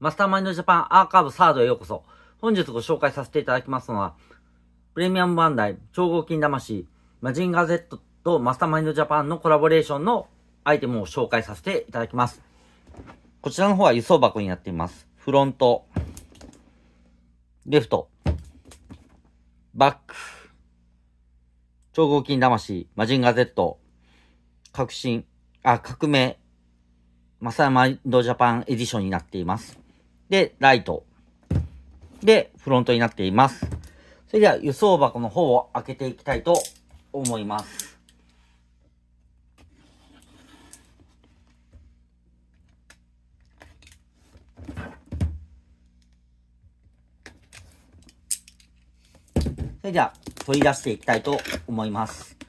マスターマインドジャパンアーカーブサードへようこそ。本日ご紹介させていただきますのは、プレミアムバンダイ、超合金魂、マジンガー Z とマスターマインドジャパンのコラボレーションのアイテムを紹介させていただきます。こちらの方は輸送箱になっています。フロント、レフト、バック、超合金魂、マジンガー Z、革新、あ、革命、マスターマインドジャパンエディションになっています。で、ライト。で、フロントになっています。それでは輸送箱の方を開けていきたいと思います。それでは取り出していきたいと思います。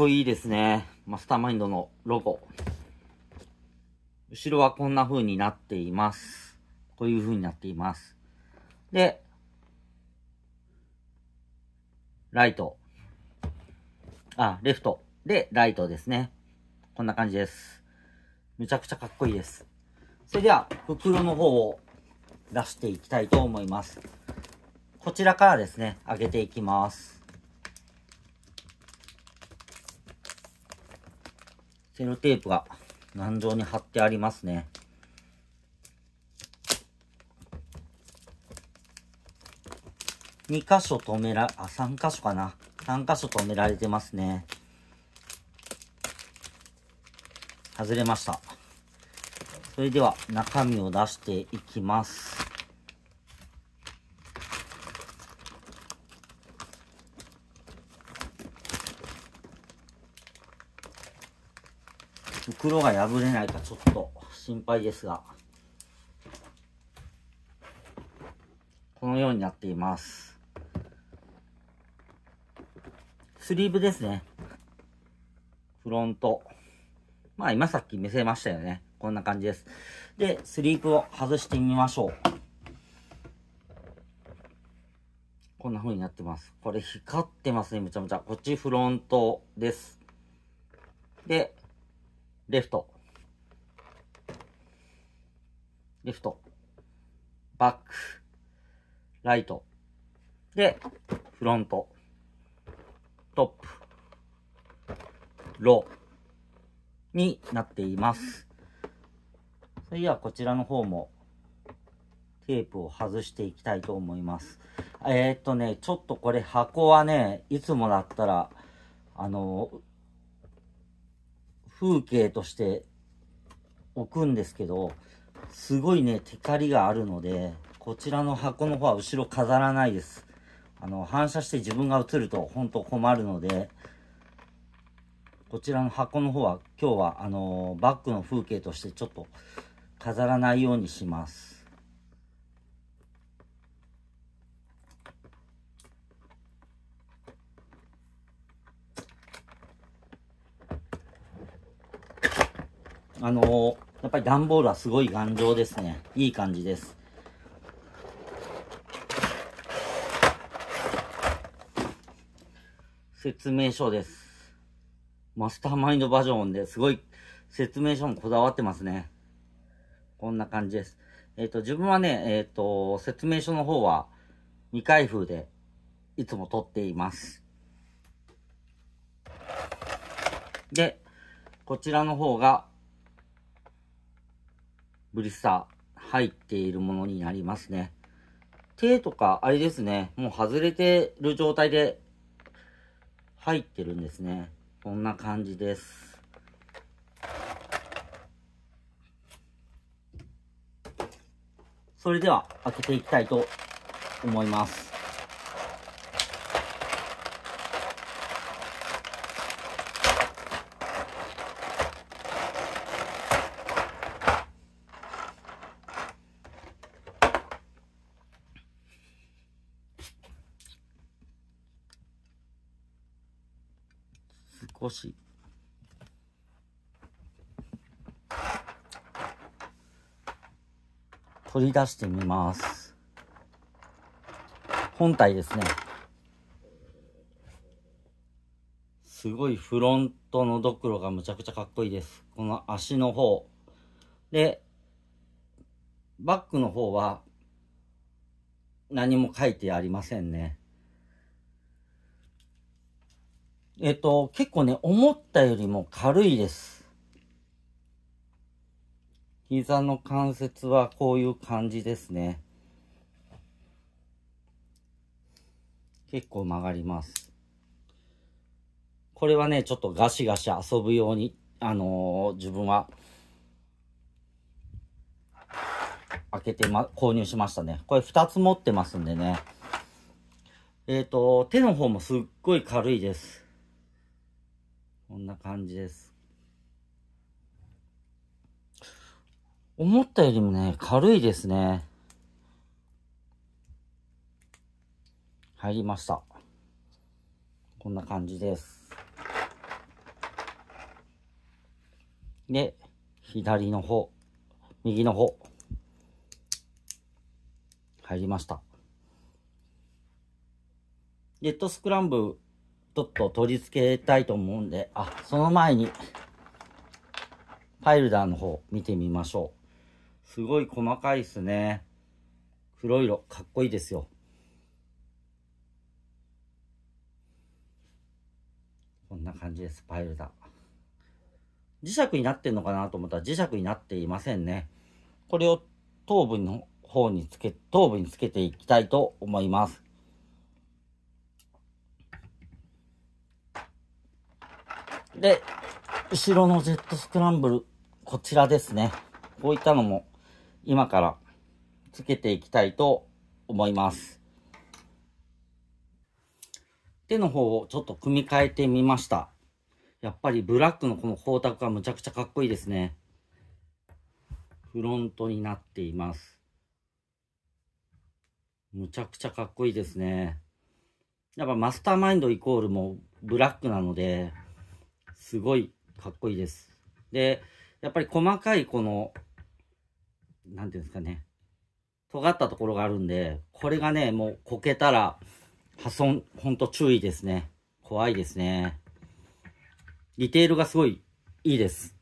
こいいですね。マスターマインドのロゴ。後ろはこんな風になっています。こういう風になっています。で、ライト。あ、レフト。で、ライトですね。こんな感じです。めちゃくちゃかっこいいです。それでは、袋の方を出していきたいと思います。こちらからですね、上げていきます。セロテープが頑丈に貼ってありますね。2箇所止めら、あ、3箇所かな。3箇所止められてますね。外れました。それでは中身を出していきます。袋が破れないかちょっと心配ですが、このようになっています。スリーブですね。フロント。まあ今さっき見せましたよね。こんな感じです。で、スリープを外してみましょう。こんな風になってます。これ光ってますね、むちゃむちゃ。こっちフロントです。で、レフト、レフト、バック、ライト、で、フロント、トップ、ローになっています。それではこちらの方もテープを外していきたいと思います。えー、っとね、ちょっとこれ箱はね、いつもだったら、あのー、風景として置くんですけど、すごいね、テカリがあるので、こちらの箱の方は後ろ飾らないです。あの、反射して自分が映ると本当困るので、こちらの箱の方は今日はあの、バッグの風景としてちょっと飾らないようにします。あのー、やっぱり段ボールはすごい頑丈ですね。いい感じです。説明書です。マスターマインドバージョンですごい説明書もこだわってますね。こんな感じです。えっ、ー、と、自分はね、えっ、ー、と、説明書の方は未開封でいつも取っています。で、こちらの方がブリスター入っているものになりますね。手とか、あれですね、もう外れてる状態で入ってるんですね。こんな感じです。それでは開けていきたいと思います。少し取り出してみます。本体ですね。すごいフロントのドクロがむちゃくちゃかっこいいです。この足の方。で、バックの方は何も書いてありませんね。えっと、結構ね、思ったよりも軽いです。膝の関節はこういう感じですね。結構曲がります。これはね、ちょっとガシガシ遊ぶように、あのー、自分は、開けてま、購入しましたね。これ2つ持ってますんでね。えっ、ー、と、手の方もすっごい軽いです。んな感じです。思ったよりもね、軽いですね。入りました。こんな感じです。で、左の方、右の方、入りました。レッドスクランブルちょっと取り付けたいと思うんで、あ、その前に、ファイルダーの方見てみましょう。すごい細かいですね。黒色、かっこいいですよ。こんな感じです、ファイルダー。磁石になってんのかなと思ったら磁石になっていませんね。これを頭部の方につけ、頭部につけていきたいと思います。で、後ろのジェットスクランブル、こちらですね。こういったのも今からつけていきたいと思います。手の方をちょっと組み替えてみました。やっぱりブラックのこの光沢がむちゃくちゃかっこいいですね。フロントになっています。むちゃくちゃかっこいいですね。やっぱマスターマインドイコールもブラックなので、すごいかっこいいです。で、やっぱり細かいこの、なんていうんですかね、尖ったところがあるんで、これがね、もうこけたら破損、ほんと注意ですね。怖いですね。ディテールがすごいいいです。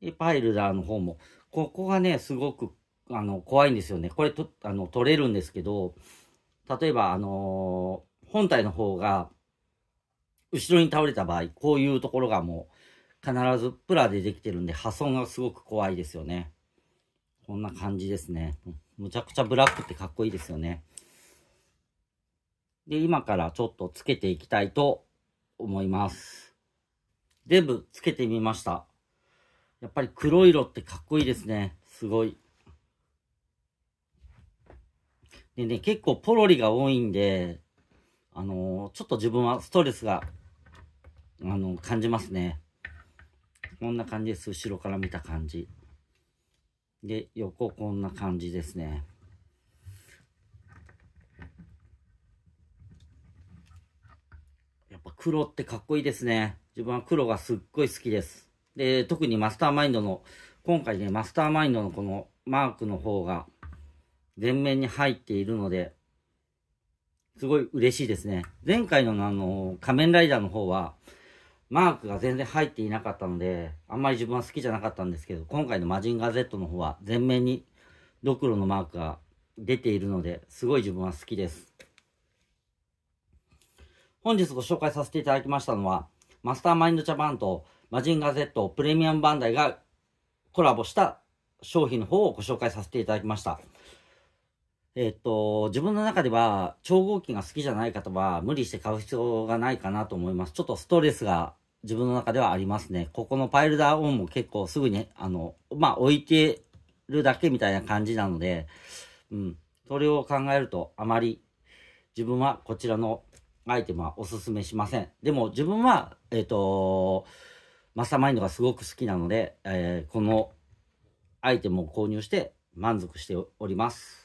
で、パイルダーの方も、ここがね、すごく、あの、怖いんですよね。これと、あの、取れるんですけど、例えば、あのー本体の方が、後ろに倒れた場合、こういうところがもう、必ずプラでできてるんで、破損がすごく怖いですよね。こんな感じですね。むちゃくちゃブラックってかっこいいですよね。で、今からちょっとつけていきたいと思います。全部つけてみました。やっぱり黒色ってかっこいいですね。すごい。でね、結構ポロリが多いんで、あのー、ちょっと自分はストレスが、あのー、感じますね。こんな感じです。後ろから見た感じ。で、横こんな感じですね。やっぱ黒ってかっこいいですね。自分は黒がすっごい好きです。で、特にマスターマインドの、今回ね、マスターマインドのこのマークの方が全面に入っているので、すごい嬉しいですね。前回のあの、仮面ライダーの方は、マークが全然入っていなかったので、あんまり自分は好きじゃなかったんですけど、今回のマジンガー Z の方は全面にドクロのマークが出ているので、すごい自分は好きです。本日ご紹介させていただきましたのは、マスターマインドジャパンとマジンガー Z プレミアムバンダイがコラボした商品の方をご紹介させていただきました。えっと、自分の中では、超合金が好きじゃない方は、無理して買う必要がないかなと思います。ちょっとストレスが自分の中ではありますね。ここのパイルダーオンも結構すぐに、あの、まあ、置いてるだけみたいな感じなので、うん。それを考えると、あまり自分はこちらのアイテムはおすすめしません。でも自分は、えっ、と、マスターマインドがすごく好きなので、えー、このアイテムを購入して満足しております。